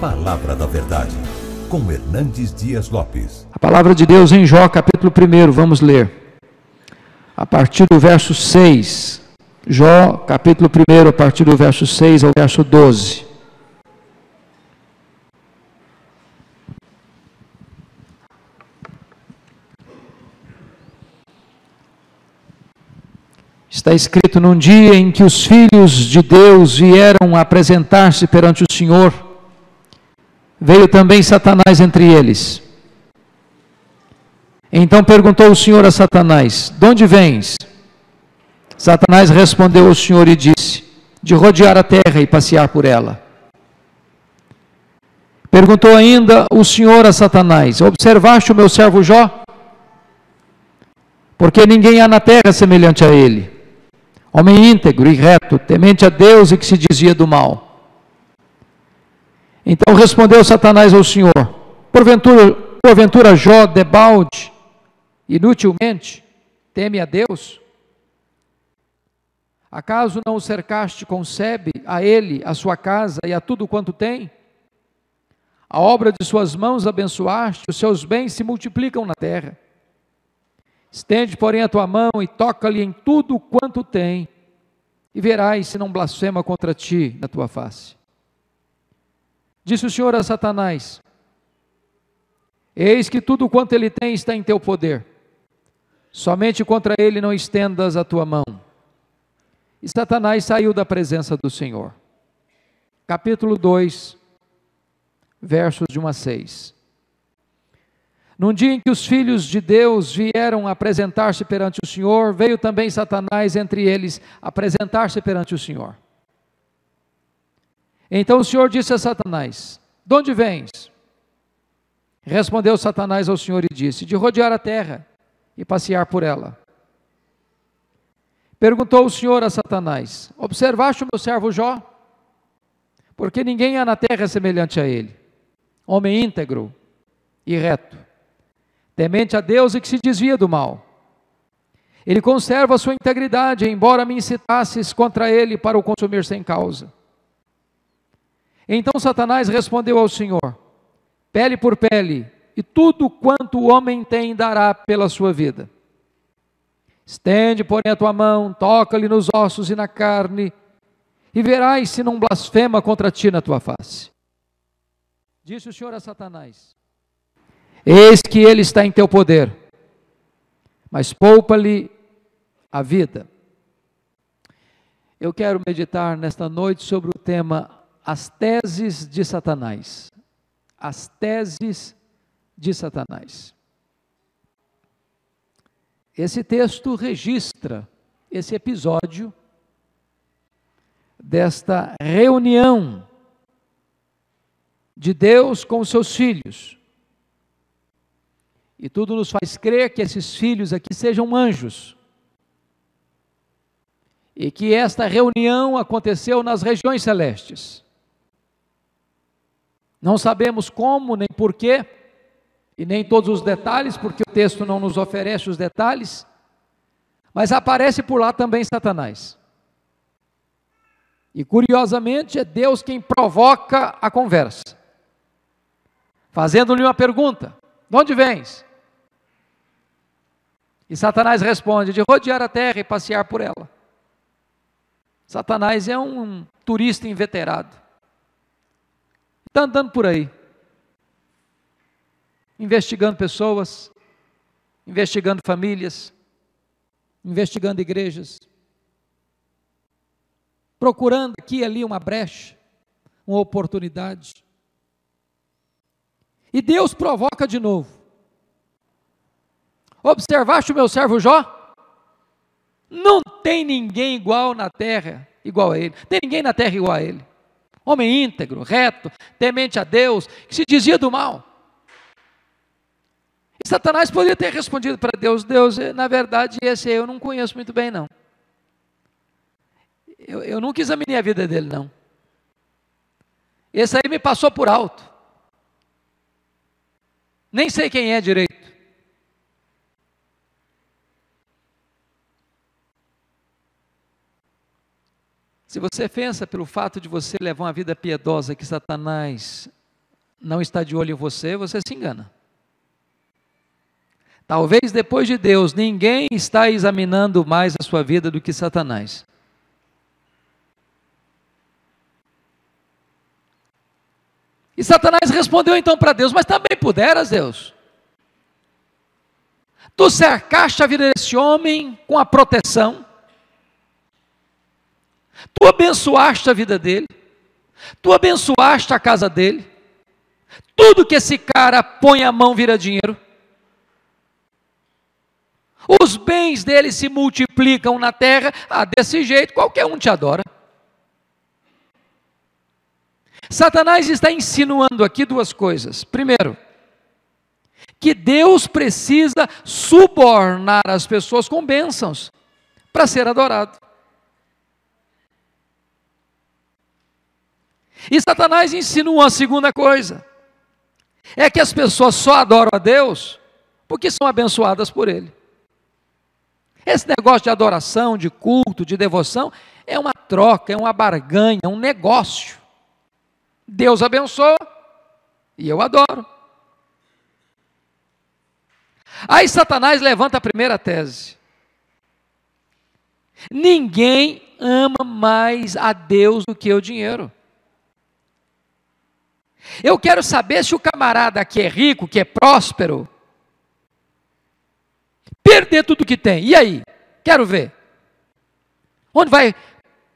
Palavra da Verdade, com Hernandes Dias Lopes. A palavra de Deus em Jó, capítulo 1, vamos ler. A partir do verso 6. Jó, capítulo 1, a partir do verso 6 ao verso 12. Está escrito: Num dia em que os filhos de Deus vieram apresentar-se perante o Senhor, veio também Satanás entre eles. Então perguntou o Senhor a Satanás: De onde vens? Satanás respondeu ao Senhor e disse: De rodear a terra e passear por ela. Perguntou ainda o Senhor a Satanás: Observaste o meu servo Jó? Porque ninguém há na terra semelhante a ele, homem íntegro e reto, temente a Deus e que se dizia do mal. Então respondeu Satanás ao Senhor: Porventura, porventura Jó debalde, inutilmente, teme a Deus? Acaso não o cercaste com sebe, a ele, a sua casa e a tudo quanto tem? A obra de suas mãos abençoaste, os seus bens se multiplicam na terra. Estende, porém, a tua mão e toca-lhe em tudo quanto tem, e verás se não blasfema contra ti na tua face. Disse o Senhor a Satanás: Eis que tudo quanto ele tem está em teu poder, somente contra ele não estendas a tua mão. E Satanás saiu da presença do Senhor. Capítulo 2, versos de 1 a 6. Num dia em que os filhos de Deus vieram apresentar-se perante o Senhor, veio também Satanás entre eles apresentar-se perante o Senhor. Então o Senhor disse a Satanás: De onde vens? Respondeu Satanás ao Senhor e disse: De rodear a terra e passear por ela. Perguntou o Senhor a Satanás: Observaste o meu servo Jó? Porque ninguém há na terra semelhante a ele, homem íntegro e reto, temente a Deus e que se desvia do mal. Ele conserva a sua integridade, embora me incitasses contra ele para o consumir sem causa. Então Satanás respondeu ao Senhor: pele por pele, e tudo quanto o homem tem dará pela sua vida. Estende, porém, a tua mão, toca-lhe nos ossos e na carne, e verás se não blasfema contra ti na tua face. Disse o Senhor a Satanás: Eis que ele está em teu poder, mas poupa-lhe a vida. Eu quero meditar nesta noite sobre o tema as teses de Satanás. As teses de Satanás. Esse texto registra esse episódio desta reunião de Deus com os seus filhos. E tudo nos faz crer que esses filhos aqui sejam anjos. E que esta reunião aconteceu nas regiões celestes. Não sabemos como, nem porquê, e nem todos os detalhes, porque o texto não nos oferece os detalhes, mas aparece por lá também Satanás. E curiosamente é Deus quem provoca a conversa, fazendo-lhe uma pergunta: De onde vens? E Satanás responde: De rodear a terra e passear por ela. Satanás é um turista inveterado Está andando por aí, investigando pessoas, investigando famílias, investigando igrejas, procurando aqui e ali uma brecha, uma oportunidade. E Deus provoca de novo. Observaste o meu servo Jó? Não tem ninguém igual na terra, igual a ele. Tem ninguém na terra igual a ele homem íntegro, reto, temente a Deus, que se dizia do mal. E Satanás poderia ter respondido para Deus: Deus, eh, na verdade, esse eu não conheço muito bem, não. Eu, eu nunca examinei a vida dele, não. Esse aí me passou por alto. Nem sei quem é direito. Se você pensa pelo fato de você levar uma vida piedosa que Satanás não está de olho em você, você se engana. Talvez depois de Deus, ninguém está examinando mais a sua vida do que Satanás. E Satanás respondeu então para Deus: Mas também puderas, Deus. Tu cercaste a vida desse homem com a proteção Tu abençoaste a vida dele, tu abençoaste a casa dele. Tudo que esse cara põe a mão vira dinheiro. Os bens dele se multiplicam na terra, ah, desse jeito qualquer um te adora. Satanás está insinuando aqui duas coisas. Primeiro, que Deus precisa subornar as pessoas com bênçãos para ser adorado. E Satanás insinua a segunda coisa: é que as pessoas só adoram a Deus porque são abençoadas por Ele. Esse negócio de adoração, de culto, de devoção, é uma troca, é uma barganha, é um negócio. Deus abençoa e eu adoro. Aí Satanás levanta a primeira tese. Ninguém ama mais a Deus do que o dinheiro. Eu quero saber se o camarada que é rico, que é próspero, perder tudo que tem. E aí? Quero ver. Onde vai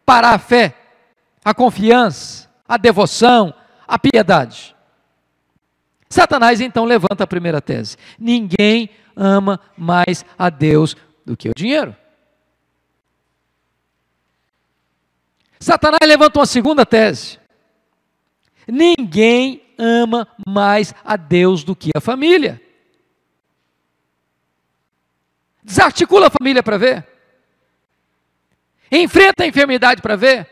parar a fé, a confiança, a devoção, a piedade? Satanás então levanta a primeira tese: ninguém ama mais a Deus do que o dinheiro. Satanás levanta uma segunda tese. Ninguém ama mais a Deus do que a família. Desarticula a família para ver. Enfrenta a enfermidade para ver.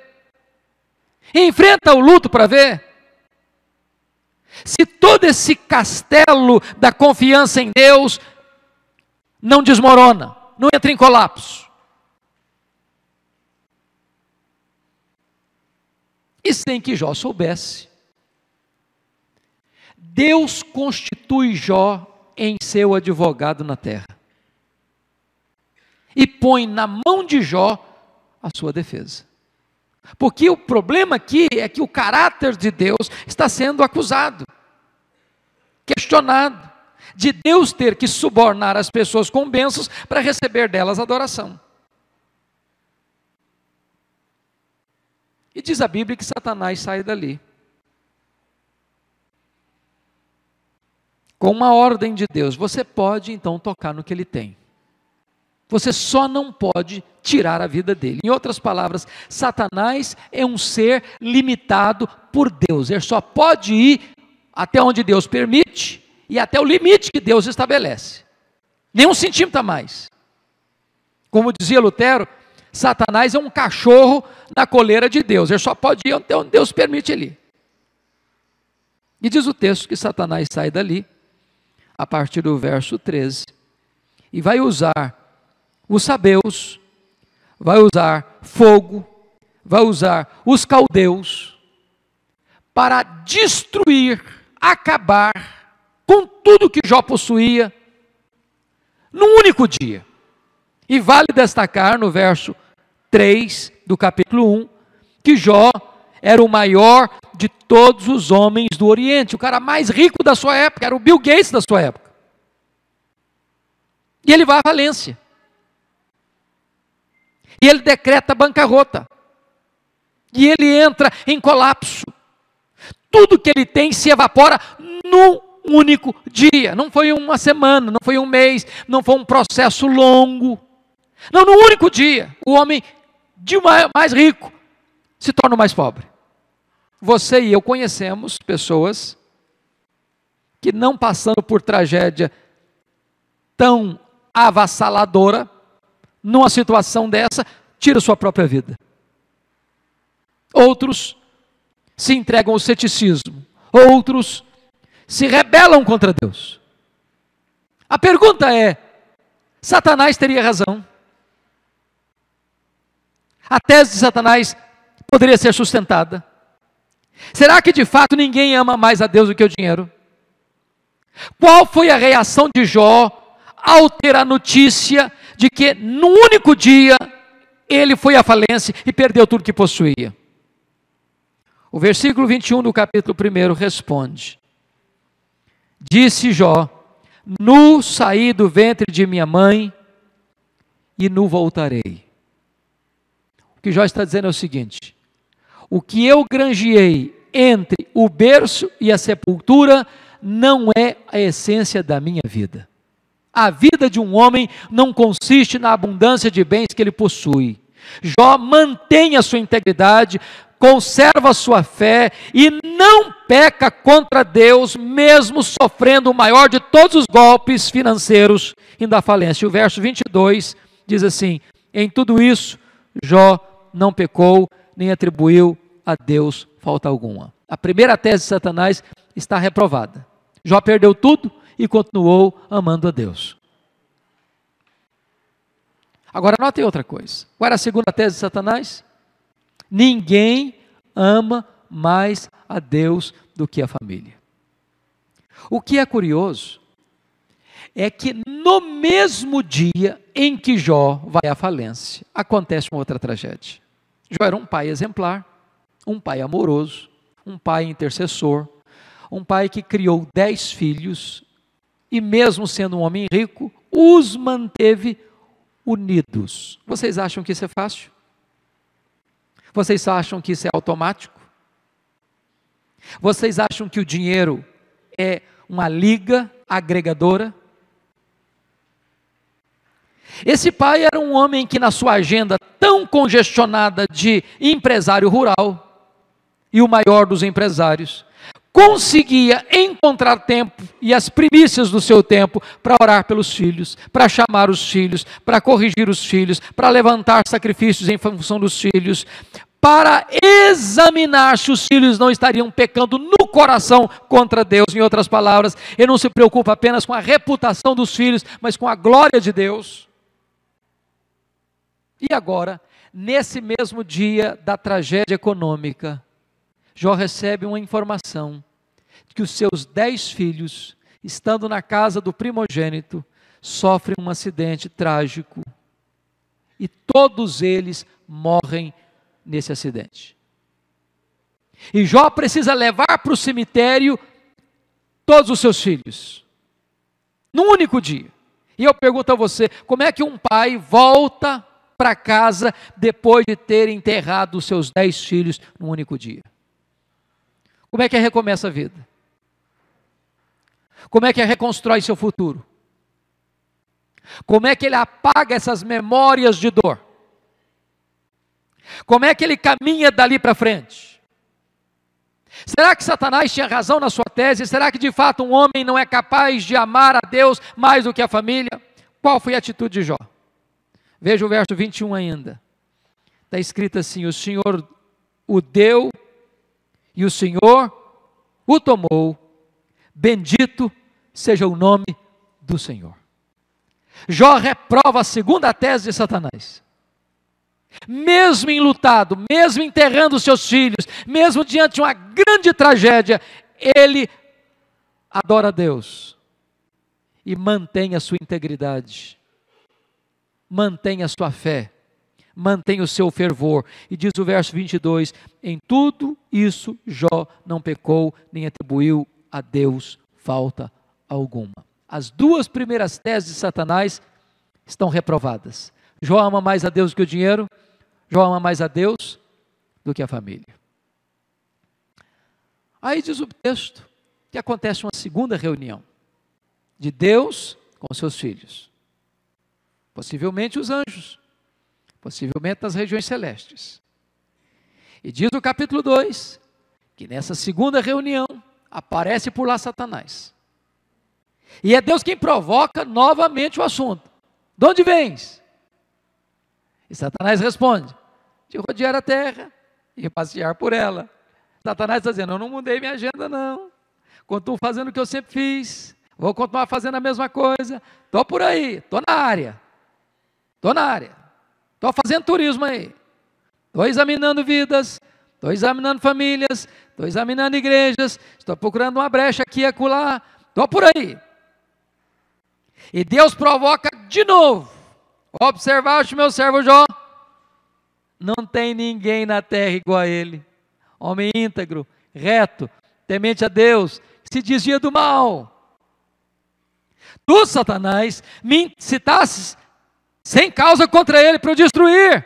Enfrenta o luto para ver. Se todo esse castelo da confiança em Deus não desmorona, não entra em colapso. E sem que Jó soubesse, Deus constitui Jó em seu advogado na terra e põe na mão de Jó a sua defesa. Porque o problema aqui é que o caráter de Deus está sendo acusado, questionado, de Deus ter que subornar as pessoas com bênçãos para receber delas adoração. E diz a Bíblia que Satanás sai dali. com uma ordem de Deus, você pode então tocar no que ele tem. Você só não pode tirar a vida dele. Em outras palavras, Satanás é um ser limitado por Deus. Ele só pode ir até onde Deus permite e até o limite que Deus estabelece. Nenhum centímetro mais. Como dizia Lutero, Satanás é um cachorro na coleira de Deus. Ele só pode ir até onde Deus permite ele. E diz o texto que Satanás sai dali a partir do verso 13. E vai usar os sabeus, vai usar fogo, vai usar os caldeus para destruir, acabar com tudo que Jó possuía num único dia. E vale destacar no verso 3 do capítulo 1 que Jó era o maior de todos os homens do Oriente, o cara mais rico da sua época, era o Bill Gates da sua época. E ele vai à falência. E ele decreta bancarrota. E ele entra em colapso. Tudo que ele tem se evapora num único dia. Não foi uma semana, não foi um mês, não foi um processo longo. Não, num único dia, o homem de mais rico se torna mais pobre. Você e eu conhecemos pessoas que, não passando por tragédia tão avassaladora, numa situação dessa, tira sua própria vida. Outros se entregam ao ceticismo, outros se rebelam contra Deus. A pergunta é: Satanás teria razão? A tese de Satanás poderia ser sustentada? Será que de fato ninguém ama mais a Deus do que o dinheiro? Qual foi a reação de Jó ao ter a notícia de que no único dia ele foi à falência e perdeu tudo que possuía? O versículo 21 do capítulo 1 responde: Disse Jó: Nu saí do ventre de minha mãe e nu voltarei. O que Jó está dizendo é o seguinte: o que eu granjeei entre o berço e a sepultura não é a essência da minha vida. A vida de um homem não consiste na abundância de bens que ele possui. Jó mantém a sua integridade, conserva a sua fé e não peca contra Deus, mesmo sofrendo o maior de todos os golpes financeiros e da falência. O verso 22 diz assim: Em tudo isso, Jó não pecou nem atribuiu a Deus falta alguma. A primeira tese de Satanás está reprovada. Jó perdeu tudo e continuou amando a Deus. Agora notem outra coisa. Qual era a segunda tese de Satanás? Ninguém ama mais a Deus do que a família. O que é curioso é que no mesmo dia em que Jó vai à falência, acontece uma outra tragédia. Jó era um pai exemplar, um pai amoroso, um pai intercessor, um pai que criou dez filhos e, mesmo sendo um homem rico, os manteve unidos. Vocês acham que isso é fácil? Vocês acham que isso é automático? Vocês acham que o dinheiro é uma liga agregadora? Esse pai era um homem que, na sua agenda tão congestionada de empresário rural, e o maior dos empresários, conseguia encontrar tempo e as primícias do seu tempo para orar pelos filhos, para chamar os filhos, para corrigir os filhos, para levantar sacrifícios em função dos filhos, para examinar se os filhos não estariam pecando no coração contra Deus. Em outras palavras, ele não se preocupa apenas com a reputação dos filhos, mas com a glória de Deus. E agora, nesse mesmo dia da tragédia econômica, Jó recebe uma informação de que os seus dez filhos, estando na casa do primogênito, sofrem um acidente trágico e todos eles morrem nesse acidente. E Jó precisa levar para o cemitério todos os seus filhos, num único dia. E eu pergunto a você: como é que um pai volta para casa depois de ter enterrado os seus dez filhos num único dia? Como é que recomeça a vida? Como é que reconstrói seu futuro? Como é que ele apaga essas memórias de dor? Como é que ele caminha dali para frente? Será que Satanás tinha razão na sua tese? Será que de fato um homem não é capaz de amar a Deus mais do que a família? Qual foi a atitude de Jó? Veja o verso 21 ainda. Está escrito assim: O Senhor o deu e o Senhor o tomou. Bendito seja o nome do Senhor. Jó reprova a segunda tese de Satanás. Mesmo enlutado, mesmo enterrando seus filhos, mesmo diante de uma grande tragédia, ele adora a Deus e mantém a sua integridade, mantém a sua fé mantém o seu fervor. E diz o verso 22: Em tudo isso Jó não pecou, nem atribuiu a Deus falta alguma. As duas primeiras teses de Satanás estão reprovadas. Jó ama mais a Deus que o dinheiro, Jó ama mais a Deus do que a família. Aí diz o texto que acontece uma segunda reunião de Deus com seus filhos, possivelmente os anjos possivelmente nas regiões celestes. E diz o capítulo 2 que nessa segunda reunião aparece por lá Satanás. E é Deus quem provoca novamente o assunto. De onde vens? E Satanás responde: de rodear a terra e passear por ela. Satanás está dizendo: eu não mudei minha agenda, não. Continuo fazendo o que eu sempre fiz. Vou continuar fazendo a mesma coisa. Estou por aí, estou na área. Estou na área. Estou fazendo turismo aí. Estou examinando vidas, estou examinando famílias, estou examinando igrejas, estou procurando uma brecha aqui e acolá, estou por aí. E Deus provoca de novo. Observaste meu servo Jó? Não tem ninguém na terra igual a ele. Homem íntegro, reto, temente a Deus, se desvia do mal. Tu, Satanás, me incitasses sem causa contra ele para o destruir.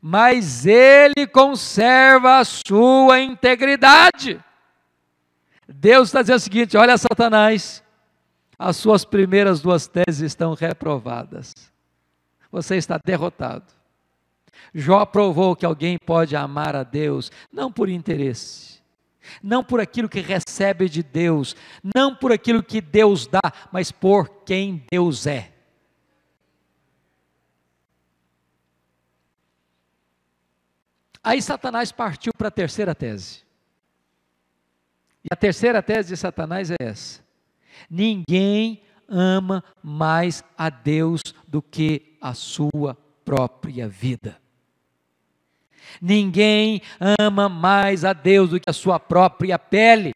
Mas ele conserva a sua integridade. Deus está dizendo o seguinte: olha, Satanás, as suas primeiras duas teses estão reprovadas. Você está derrotado. Jó provou que alguém pode amar a Deus não por interesse, não por aquilo que recebe de Deus, não por aquilo que Deus dá, mas por quem Deus é. Aí Satanás partiu para a terceira tese. E a terceira tese de Satanás é essa: ninguém ama mais a Deus do que a sua própria vida. Ninguém ama mais a Deus do que a sua própria pele.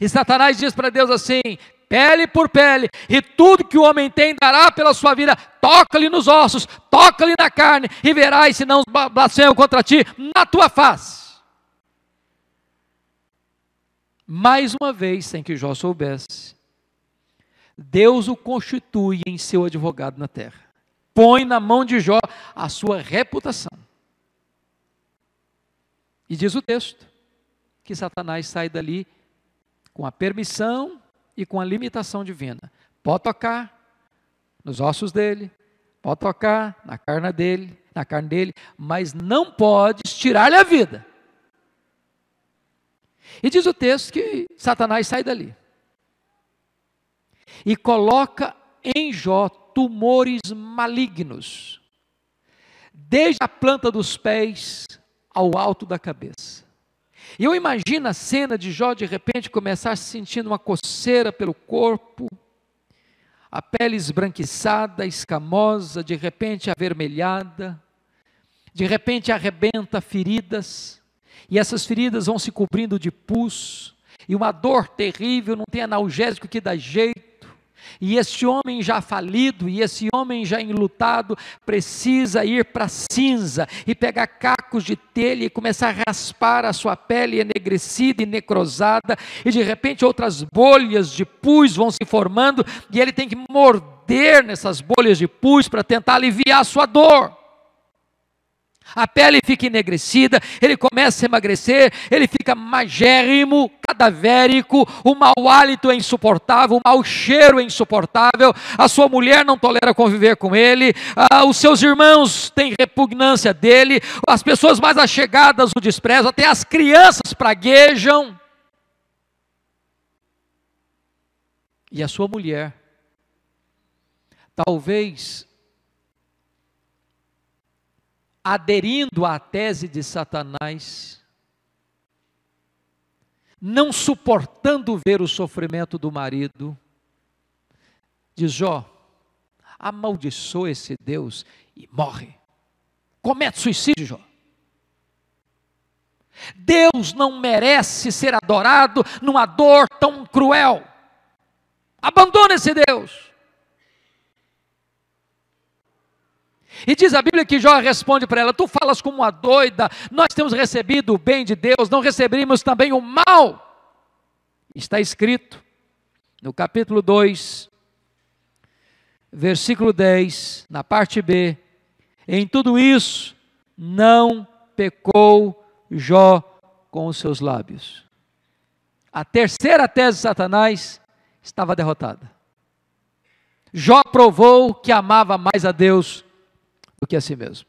E Satanás diz para Deus assim: pele por pele, e tudo que o homem tem dará pela sua vida, toca-lhe nos ossos, toca-lhe na carne, e verás se não blasfemo contra ti na tua face. Mais uma vez, sem que Jó soubesse, Deus o constitui em seu advogado na terra. Põe na mão de Jó a sua reputação. E diz o texto que Satanás sai dali com a permissão e com a limitação divina. Pode tocar nos ossos dele, pode tocar na carne dele, na carne dele, mas não pode tirar-lhe a vida. E diz o texto que Satanás sai dali e coloca em Jó tumores malignos, desde a planta dos pés ao alto da cabeça. E eu imagino a cena de Jó de repente começar sentindo uma coceira pelo corpo, a pele esbranquiçada, escamosa, de repente avermelhada, de repente arrebenta feridas, e essas feridas vão se cobrindo de pus, e uma dor terrível, não tem analgésico que dá jeito e esse homem já falido, e esse homem já enlutado, precisa ir para a cinza e pegar cacos de telha e começar a raspar a sua pele enegrecida e necrosada, e de repente outras bolhas de pus vão se formando, e ele tem que morder nessas bolhas de pus para tentar aliviar a sua dor. A pele fica enegrecida, ele começa a emagrecer, ele fica magérrimo, cadavérico, o mau hálito é insuportável, o mau cheiro é insuportável, a sua mulher não tolera conviver com ele, ah, os seus irmãos têm repugnância dele, as pessoas mais achegadas o desprezam, até as crianças praguejam. E a sua mulher, talvez aderindo à tese de Satanás, não suportando ver o sofrimento do marido, diz Jó: amaldiçoa esse Deus e morre. Comete suicídio, Jó. Deus não merece ser adorado numa dor tão cruel. Abandona esse Deus. E diz a Bíblia que Jó responde para ela: Tu falas como uma doida, nós temos recebido o bem de Deus, não recebemos também o mal. Está escrito no capítulo 2, versículo 10, na parte B: Em tudo isso não pecou Jó com os seus lábios. A terceira tese de Satanás estava derrotada. Jó provou que amava mais a Deus do que a si mesmo.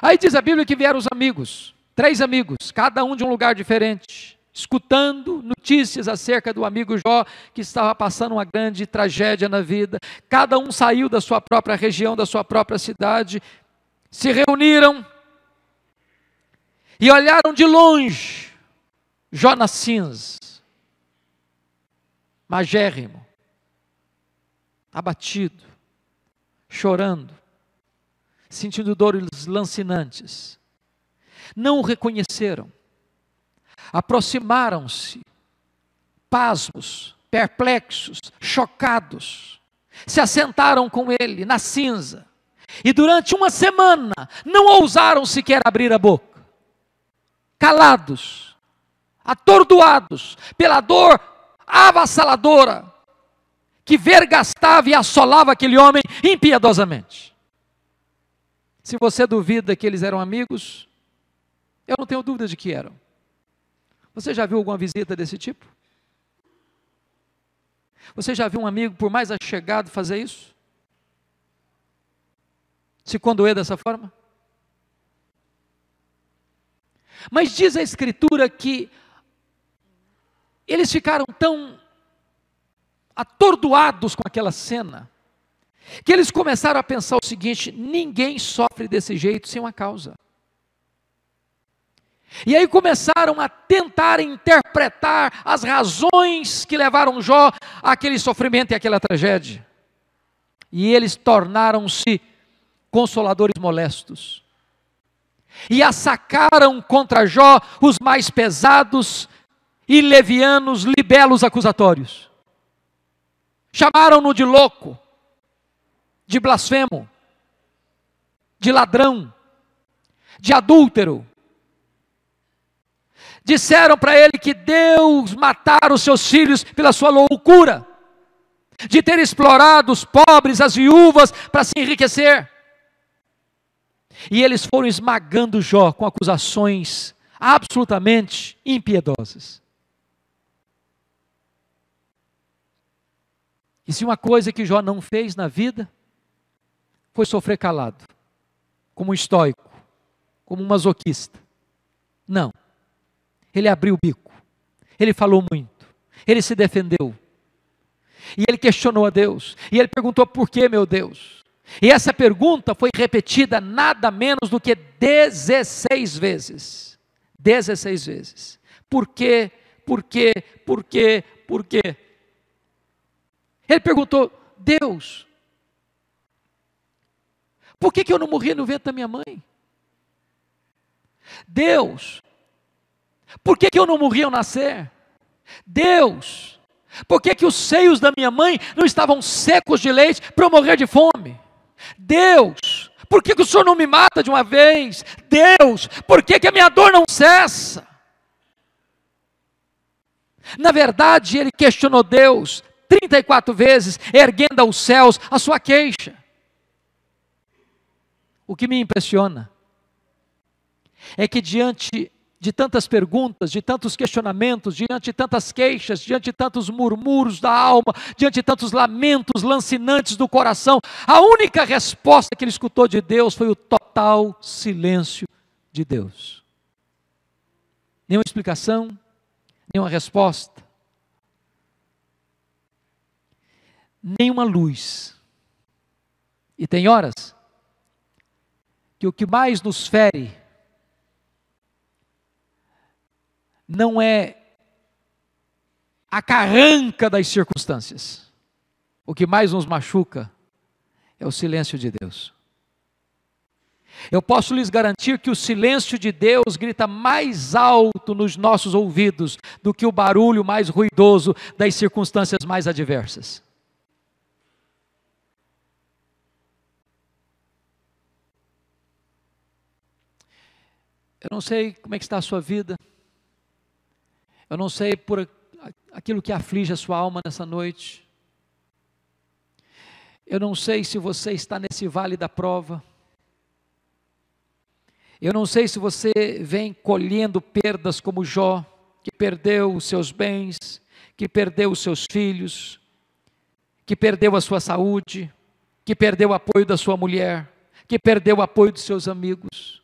Aí diz a Bíblia que vieram os amigos, três amigos, cada um de um lugar diferente, escutando notícias acerca do amigo Jó que estava passando uma grande tragédia na vida. Cada um saiu da sua própria região, da sua própria cidade, se reuniram e olharam de longe Jó nas cinzas, magérrimo, abatido chorando, sentindo dores lancinantes. Não o reconheceram, aproximaram-se, pasmos, perplexos, chocados, se assentaram com ele na cinza e durante uma semana não ousaram sequer abrir a boca, calados, atordoados pela dor avassaladora que vergastava e assolava aquele homem impiedosamente. Se você duvida que eles eram amigos, eu não tenho dúvida de que eram. Você já viu alguma visita desse tipo? Você já viu um amigo, por mais achegado, fazer isso? Se condoer dessa forma? Mas diz a Escritura que eles ficaram tão atordoados com aquela cena, que eles começaram a pensar o seguinte: ninguém sofre desse jeito sem uma causa. E aí começaram a tentar interpretar as razões que levaram Jó àquele sofrimento e àquela tragédia. E eles tornaram-se consoladores molestos. E assacaram contra Jó os mais pesados e levianos libelos acusatórios. Chamaram-no de louco, de blasfemo, de ladrão, de adúltero. Disseram para ele que Deus matara os seus filhos pela sua loucura, de ter explorado os pobres, as viúvas, para se enriquecer. E eles foram esmagando Jó com acusações absolutamente impiedosas. E se uma coisa que Jó não fez na vida foi sofrer calado, como um estoico, como um masoquista. Não. Ele abriu o bico. Ele falou muito. Ele se defendeu. E ele questionou a Deus. E ele perguntou: por que, meu Deus? E essa pergunta foi repetida nada menos do que 16 vezes. 16 vezes. Por quê? Por quê? Por quê? Por quê? Ele perguntou: Deus, por que, que eu não morri no vento da minha mãe? Deus, por que, que eu não morri ao nascer? Deus, por que, que os seios da minha mãe não estavam secos de leite para eu morrer de fome? Deus, por que, que o Senhor não me mata de uma vez? Deus, por que, que a minha dor não cessa? Na verdade, ele questionou Deus 34 vezes, erguendo aos céus a sua queixa. O que me impressiona é que diante de tantas perguntas, de tantos questionamentos, diante de tantas queixas, diante de tantos murmúrios da alma, diante de tantos lamentos lancinantes do coração, a única resposta que ele escutou de Deus foi o total silêncio de Deus. Nenhuma explicação, nenhuma resposta, nenhuma luz. E tem horas que o que mais nos fere não é a carranca das circunstâncias. O que mais nos machuca é o silêncio de Deus. Eu posso lhes garantir que o silêncio de Deus grita mais alto nos nossos ouvidos do que o barulho mais ruidoso das circunstâncias mais adversas. Eu não sei como é que está a sua vida. Eu não sei por aquilo que aflige a sua alma nessa noite. Eu não sei se você está nesse vale da prova. Eu não sei se você vem colhendo perdas como Jó, que perdeu os seus bens, que perdeu os seus filhos, que perdeu a sua saúde, que perdeu o apoio da sua mulher, que perdeu o apoio dos seus amigos.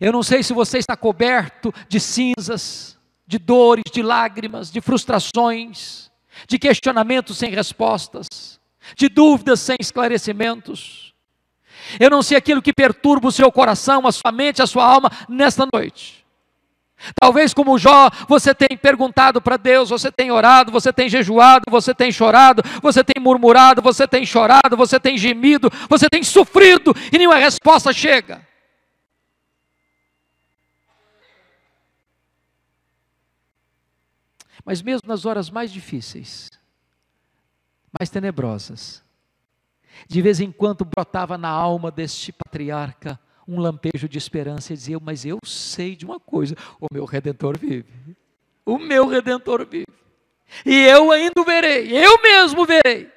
Eu não sei se você está coberto de cinzas, de dores, de lágrimas, de frustrações, de questionamentos sem respostas, de dúvidas sem esclarecimentos. Eu não sei aquilo que perturba o seu coração, a sua mente, a sua alma nesta noite. Talvez como Jó, você tenha perguntado para Deus, você tem orado, você tem jejuado, você tem chorado, você tem murmurado, você tem chorado, você tem gemido, você tem sofrido e nenhuma resposta chega. Mas mesmo nas horas mais difíceis, mais tenebrosas, de vez em quando brotava na alma deste patriarca um lampejo de esperança e dizia: Mas eu sei de uma coisa: o meu redentor vive. O meu redentor vive. E eu ainda o verei, eu mesmo verei.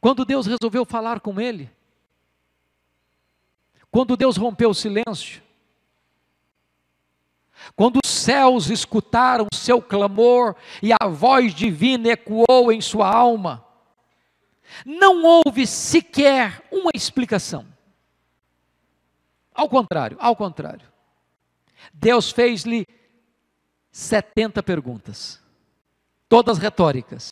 Quando Deus resolveu falar com ele, quando Deus rompeu o silêncio, quando os céus escutaram o seu clamor e a voz divina ecoou em sua alma, não houve sequer uma explicação. Ao contrário, ao contrário. Deus fez-lhe 70 perguntas, todas retóricas.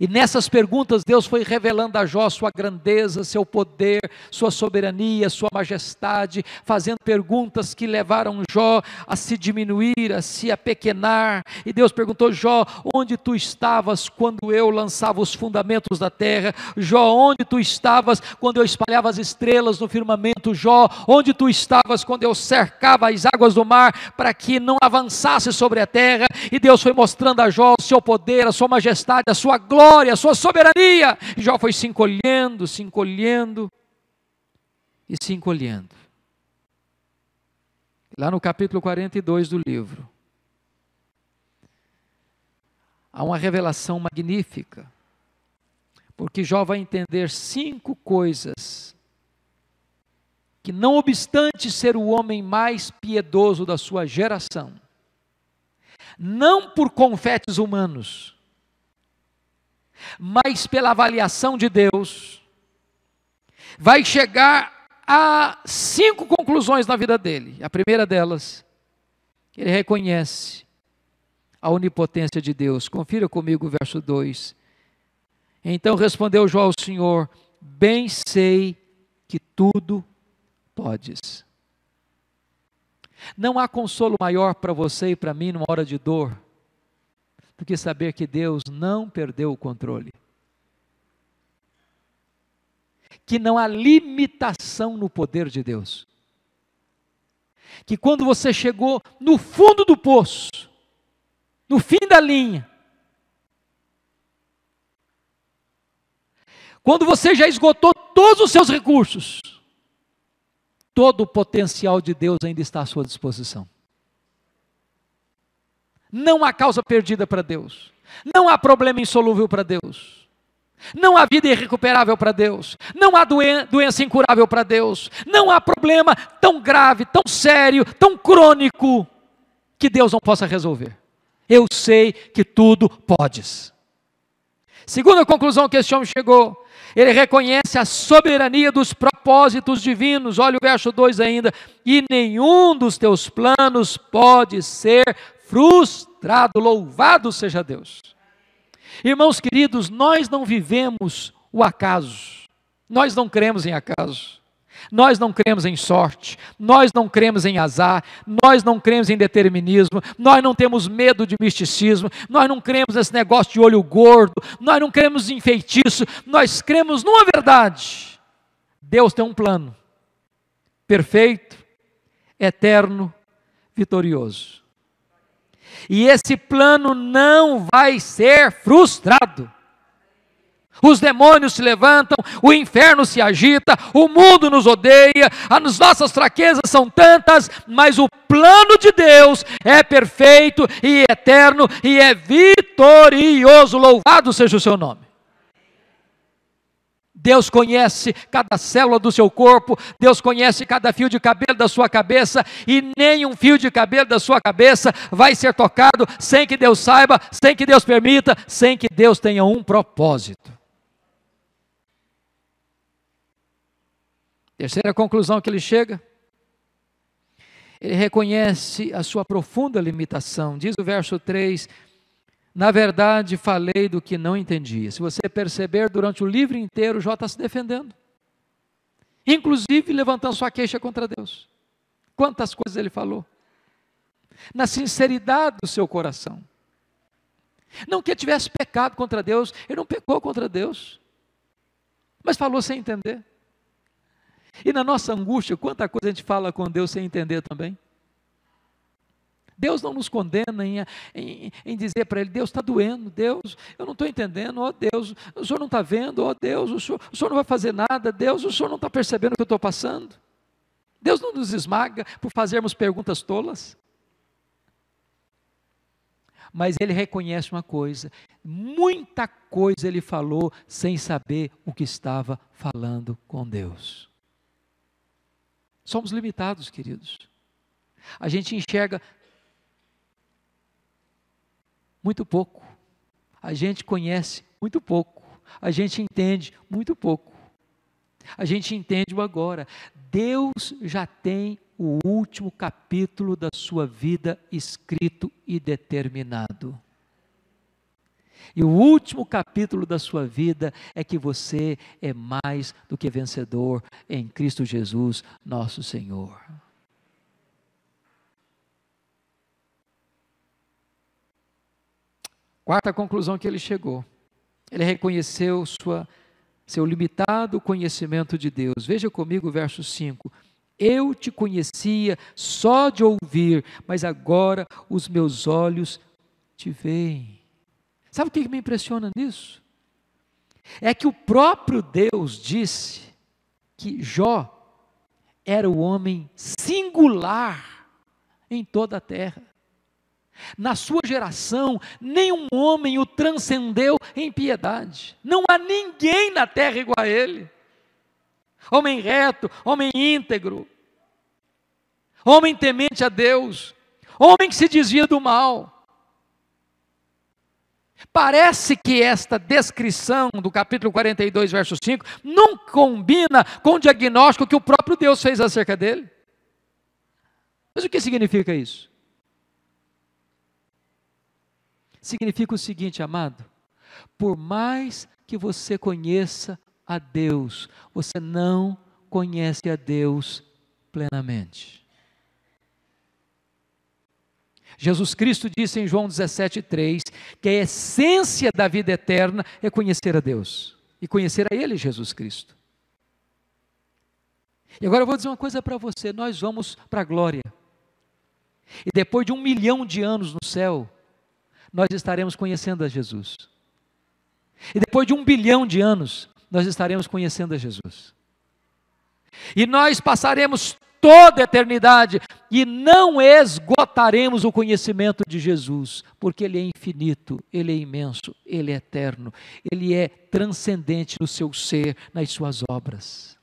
E nessas perguntas, Deus foi revelando a Jó sua grandeza, seu poder, sua soberania, sua majestade, fazendo perguntas que levaram Jó a se diminuir, a se apequenar. E Deus perguntou: Jó, onde tu estavas quando eu lançava os fundamentos da terra? Jó, onde tu estavas quando eu espalhava as estrelas no firmamento? Jó, onde tu estavas quando eu cercava as águas do mar para que não avançasse sobre a terra? E Deus foi mostrando a Jó o seu poder, a sua majestade, a sua glória glória, a sua soberania. E Jó foi se encolhendo, se encolhendo e se encolhendo. Lá no capítulo 42 do livro, há uma revelação magnífica, porque Jó vai entender cinco coisas que, não obstante ser o homem mais piedoso da sua geração, não por confetes humanos, mas pela avaliação de Deus, vai chegar a cinco conclusões na vida dele. A primeira delas, ele reconhece a onipotência de Deus. Confira comigo o verso 2. Então respondeu João ao Senhor: Bem sei que tudo podes. Não há consolo maior para você e para mim numa hora de dor porque saber que Deus não perdeu o controle. Que não há limitação no poder de Deus. Que quando você chegou no fundo do poço, no fim da linha, quando você já esgotou todos os seus recursos, todo o potencial de Deus ainda está à sua disposição. Não há causa perdida para Deus. Não há problema insolúvel para Deus. Não há vida irrecuperável para Deus. Não há doen doença incurável para Deus. Não há problema tão grave, tão sério, tão crônico que Deus não possa resolver. Eu sei que tudo podes. Segunda conclusão que esse homem chegou, ele reconhece a soberania dos propósitos divinos. Olha o verso 2 ainda. E nenhum dos teus planos pode ser frustrado. Louvado seja Deus. Irmãos queridos, nós não vivemos o acaso. Nós não cremos em acaso. Nós não cremos em sorte, nós não cremos em azar, nós não cremos em determinismo, nós não temos medo de misticismo, nós não cremos nesse negócio de olho gordo, nós não cremos em feitiço, nós cremos numa verdade. Deus tem um plano perfeito, eterno, vitorioso. E esse plano não vai ser frustrado. Os demônios se levantam, o inferno se agita, o mundo nos odeia, as nossas fraquezas são tantas, mas o plano de Deus é perfeito e eterno e é vitorioso. Louvado seja o seu nome. Deus conhece cada célula do seu corpo, Deus conhece cada fio de cabelo da sua cabeça, e nenhum fio de cabelo da sua cabeça vai ser tocado sem que Deus saiba, sem que Deus permita, sem que Deus tenha um propósito. Terceira conclusão que ele chega. Ele reconhece a sua profunda limitação. Diz o verso 3: na verdade, falei do que não entendia. Se você perceber, durante o livro inteiro, Jó está se defendendo. Inclusive levantando sua queixa contra Deus. Quantas coisas ele falou. Na sinceridade do seu coração. Não que ele tivesse pecado contra Deus, ele não pecou contra Deus. Mas falou sem entender. E na nossa angústia, quanta coisa a gente fala com Deus sem entender também. Deus não nos condena em, em, em dizer para ele, Deus está doendo, Deus, eu não estou entendendo, ó oh, Deus, o Senhor não está vendo, ó oh, Deus, o senhor, o senhor não vai fazer nada, Deus, o Senhor não está percebendo o que eu estou passando. Deus não nos esmaga por fazermos perguntas tolas. Mas ele reconhece uma coisa: muita coisa ele falou sem saber o que estava falando com Deus. Somos limitados, queridos. A gente enxerga muito pouco. A gente conhece muito pouco. A gente entende muito pouco. A gente entende o agora. Deus já tem o último capítulo da sua vida escrito e determinado. E o último capítulo da sua vida é que você é mais do que vencedor em Cristo Jesus, nosso Senhor. Quarta conclusão que ele chegou. Ele reconheceu sua, seu limitado conhecimento de Deus. Veja comigo o verso 5. Eu te conhecia só de ouvir, mas agora os meus olhos te veem. Sabe o que me impressiona nisso? É que o próprio Deus disse que Jó era o homem singular em toda a terra. Na sua geração, nenhum homem o transcendeu em piedade. Não há ninguém na terra igual a ele. Homem reto, homem íntegro, homem temente a Deus, homem que se desvia do mal. Parece que esta descrição do capítulo 42, verso 5, não combina com o diagnóstico que o próprio Deus fez acerca dele. Mas o que significa isso? Significa o seguinte, amado: por mais que você conheça a Deus, você não conhece a Deus plenamente. Jesus Cristo disse em João 17,3 que a essência da vida eterna é conhecer a Deus e conhecer a Ele, Jesus Cristo. E agora eu vou dizer uma coisa para você: nós vamos para a glória. E depois de um milhão de anos no céu, nós estaremos conhecendo a Jesus. E depois de um bilhão de anos, nós estaremos conhecendo a Jesus. E nós passaremos toda a eternidade e não esgotaremos o conhecimento de Jesus, porque Ele é infinito, Ele é imenso, Ele é eterno, Ele é transcendente no seu ser, nas suas obras.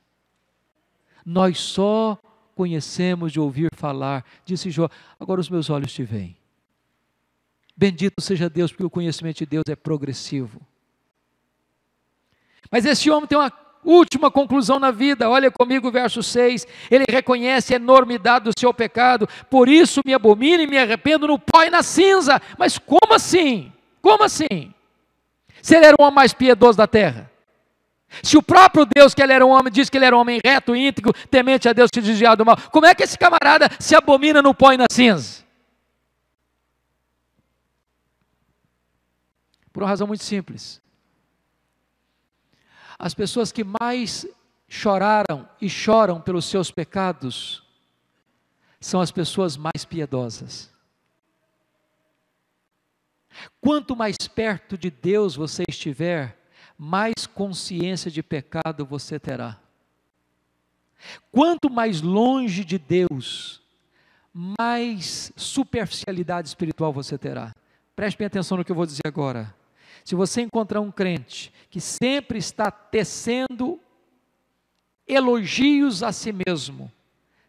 Nós só conhecemos de ouvir falar, disse Jó, agora os meus olhos te veem. Bendito seja Deus, porque o conhecimento de Deus é progressivo. Mas esse homem tem uma última conclusão na vida, olha comigo o verso 6. Ele reconhece a enormidade do seu pecado, por isso me abomino e me arrependo no pó e na cinza. Mas como assim? Como assim? Se ele era o homem mais piedoso da terra? Se o próprio Deus, que ele era um homem, diz que ele era um homem reto, íntegro, temente a Deus, se desviado do mal, como é que esse camarada se abomina no pó e na cinza? Por uma razão muito simples. As pessoas que mais choraram e choram pelos seus pecados são as pessoas mais piedosas. Quanto mais perto de Deus você estiver, mais consciência de pecado você terá. Quanto mais longe de Deus, mais superficialidade espiritual você terá. Preste bem atenção no que eu vou dizer agora. Se você encontrar um crente que sempre está tecendo elogios a si mesmo,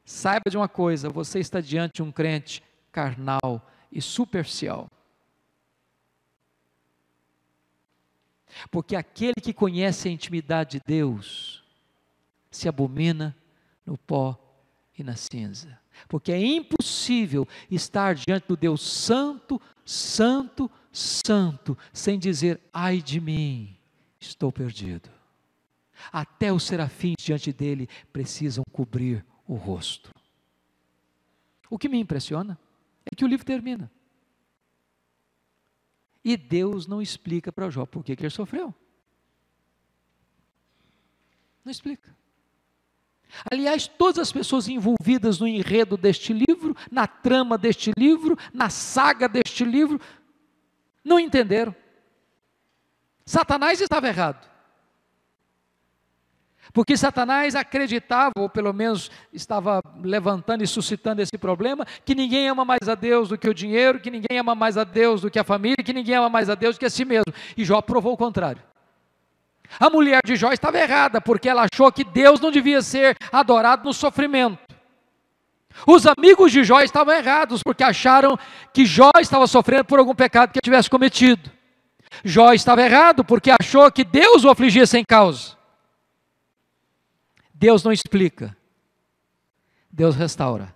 saiba de uma coisa: você está diante de um crente carnal e superficial. Porque aquele que conhece a intimidade de Deus se abomina no pó e na cinza. Porque é impossível estar diante do Deus Santo, Santo, Santo santo, sem dizer, ai de mim, estou perdido. Até os serafins diante dele precisam cobrir o rosto. O que me impressiona é que o livro termina. E Deus não explica para Jó por que, que ele sofreu. Não explica. Aliás, todas as pessoas envolvidas no enredo deste livro, na trama deste livro, na saga deste livro, não entenderam. Satanás estava errado. Porque Satanás acreditava, ou pelo menos estava levantando e suscitando esse problema, que ninguém ama mais a Deus do que o dinheiro, que ninguém ama mais a Deus do que a família, que ninguém ama mais a Deus do que a si mesmo. E Jó provou o contrário. A mulher de Jó estava errada, porque ela achou que Deus não devia ser adorado no sofrimento. Os amigos de Jó estavam errados, porque acharam que Jó estava sofrendo por algum pecado que ele tivesse cometido. Jó estava errado porque achou que Deus o afligia sem causa. Deus não explica. Deus restaura.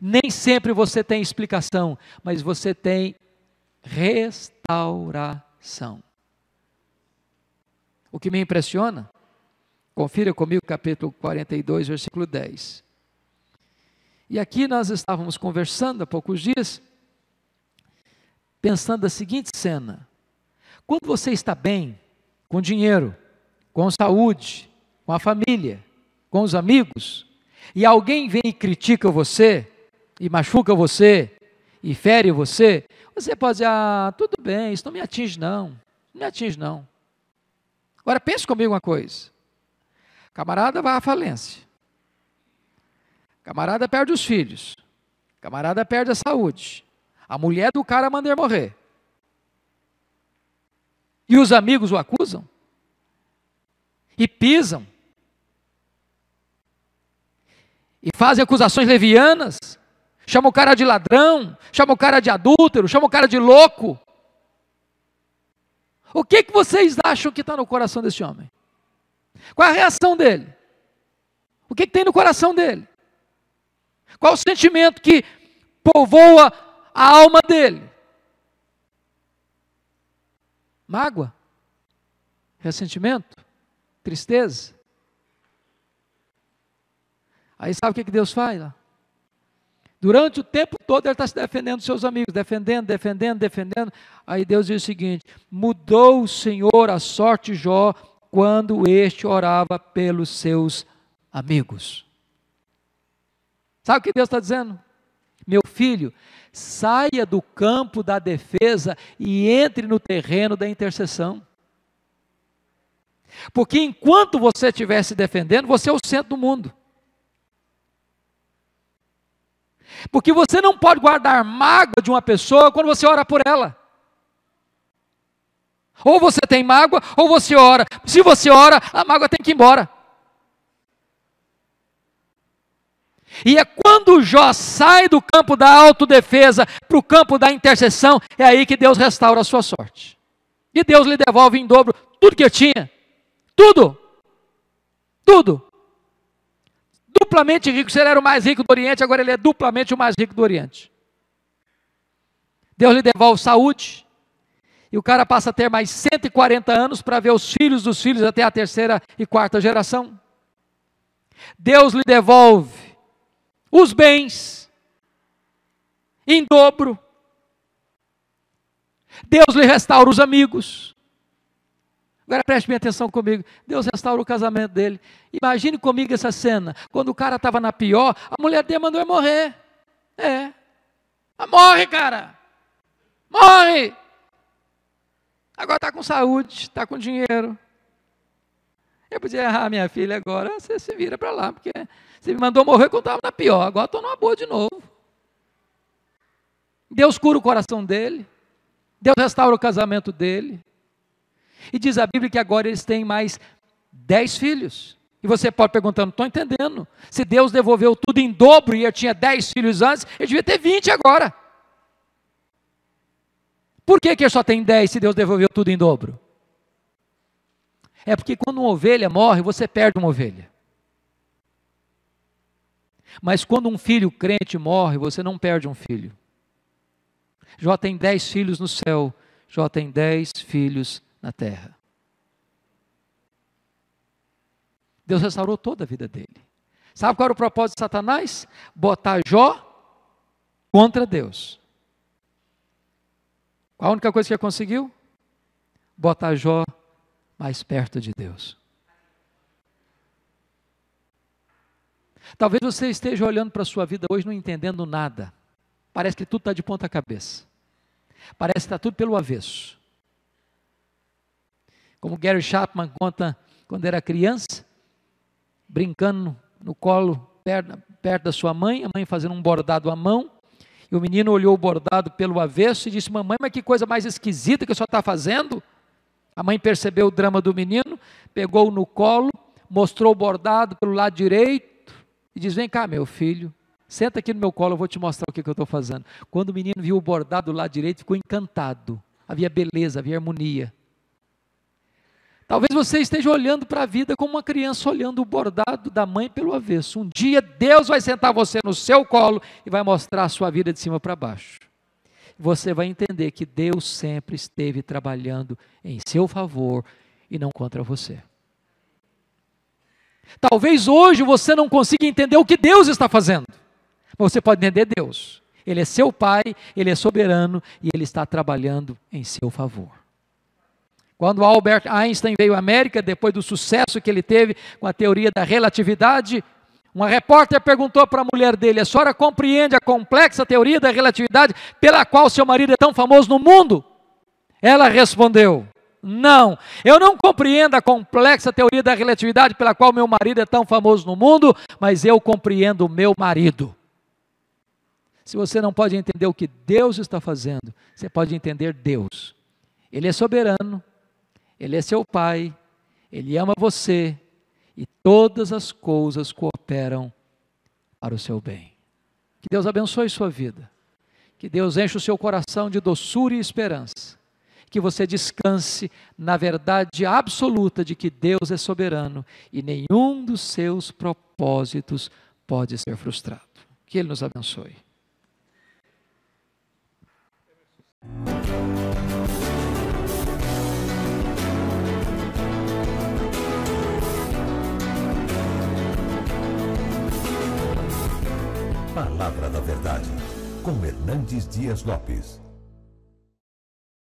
Nem sempre você tem explicação, mas você tem restauração. O que me impressiona, confira comigo capítulo 42, versículo 10. E aqui nós estávamos conversando há poucos dias, pensando a seguinte cena: quando você está bem, com dinheiro, com saúde, com a família, com os amigos, e alguém vem e critica você, e machuca você, e fere você, você pode dizer: ah, tudo bem, isso não me atinge, não, não me atinge, não. Agora pense comigo uma coisa: camarada vai à falência. Camarada perde os filhos. Camarada perde a saúde. A mulher do cara manda ele morrer. E os amigos o acusam. E pisam. E fazem acusações levianas. Chama o cara de ladrão, chama o cara de adúltero, chama o cara de louco. O que, que vocês acham que está no coração desse homem? Qual é a reação dele? O que, que tem no coração dele? Qual o sentimento que povoa a alma dele? Mágoa? Ressentimento? Tristeza? Aí sabe o que, que Deus faz lá? Durante o tempo todo ele está se defendendo dos seus amigos, defendendo, defendendo, defendendo. Aí Deus diz o seguinte: mudou o Senhor a sorte de Jó quando este orava pelos seus amigos. Sabe o que Deus está dizendo? Meu filho, saia do campo da defesa e entre no terreno da intercessão. Porque enquanto você estiver se defendendo, você é o centro do mundo. Porque você não pode guardar mágoa de uma pessoa quando você ora por ela. Ou você tem mágoa, ou você ora. Se você ora, a mágoa tem que ir embora. E é quando Jó sai do campo da autodefesa para o campo da intercessão, é aí que Deus restaura a sua sorte. E Deus lhe devolve em dobro tudo que eu tinha. Tudo. Tudo. Duplamente rico. Se ele era o mais rico do Oriente, agora ele é duplamente o mais rico do Oriente. Deus lhe devolve saúde. E o cara passa a ter mais 140 anos para ver os filhos dos filhos até a terceira e quarta geração. Deus lhe devolve os bens em dobro. Deus lhe restaura os amigos. Agora preste bem atenção comigo. Deus restaura o casamento dele. Imagine comigo essa cena. Quando o cara estava na pior, a mulher dele mandou ele morrer. É. Ah, morre, cara! Morre! Agora está com saúde, está com dinheiro, eu podia, ah, minha filha, agora você se vira para lá, porque você me mandou morrer quando estava na pior, agora estou numa boa de novo. Deus cura o coração dele, Deus restaura o casamento dele. E diz a Bíblia que agora eles têm mais dez filhos. E você pode perguntar, não estou entendendo. Se Deus devolveu tudo em dobro e eu tinha dez filhos antes, eu devia ter vinte agora. Por que, que eu só tenho dez se Deus devolveu tudo em dobro? É porque quando uma ovelha morre, você perde uma ovelha. Mas quando um filho crente morre, você não perde um filho. Jó tem dez filhos no céu, Jó tem dez filhos na terra. Deus restaurou toda a vida dele. Sabe qual era o propósito de Satanás? Botar Jó contra Deus. Qual A única coisa que ele conseguiu? Botar Jó mais perto de Deus. Talvez você esteja olhando para a sua vida hoje não entendendo nada. Parece que tudo está de ponta cabeça. Parece que está tudo pelo avesso. Como Gary Chapman conta quando era criança, brincando no colo perto, perto da sua mãe, a mãe fazendo um bordado à mão, e o menino olhou o bordado pelo avesso e disse: Mamãe, mas que coisa mais esquisita que o senhor está fazendo! A mãe percebeu o drama do menino, pegou-o no colo, mostrou o bordado pelo lado direito e diz: Vem cá, meu filho, senta aqui no meu colo, eu vou te mostrar o que, que eu estou fazendo. Quando o menino viu o bordado do lado direito, ficou encantado. Havia beleza, havia harmonia. Talvez você esteja olhando para a vida como uma criança olhando o bordado da mãe pelo avesso. Um dia Deus vai sentar você no seu colo e vai mostrar a sua vida de cima para baixo você vai entender que Deus sempre esteve trabalhando em seu favor e não contra você. Talvez hoje você não consiga entender o que Deus está fazendo, mas você pode entender Deus. Ele é seu Pai, ele é soberano e ele está trabalhando em seu favor. Quando Albert Einstein veio à América, depois do sucesso que ele teve com a teoria da relatividade, uma repórter perguntou para a mulher dele: a senhora compreende a complexa teoria da relatividade pela qual seu marido é tão famoso no mundo? Ela respondeu: não, eu não compreendo a complexa teoria da relatividade pela qual meu marido é tão famoso no mundo, mas eu compreendo o meu marido. Se você não pode entender o que Deus está fazendo, você pode entender Deus. Ele é soberano, Ele é seu Pai, Ele ama você, e todas as coisas cooperam para o seu bem. Que Deus abençoe sua vida. Que Deus enche o seu coração de doçura e esperança. Que você descanse na verdade absoluta de que Deus é soberano e nenhum dos seus propósitos pode ser frustrado. Que Ele nos abençoe. Palavra da Verdade, com Hernandes Dias Lopes.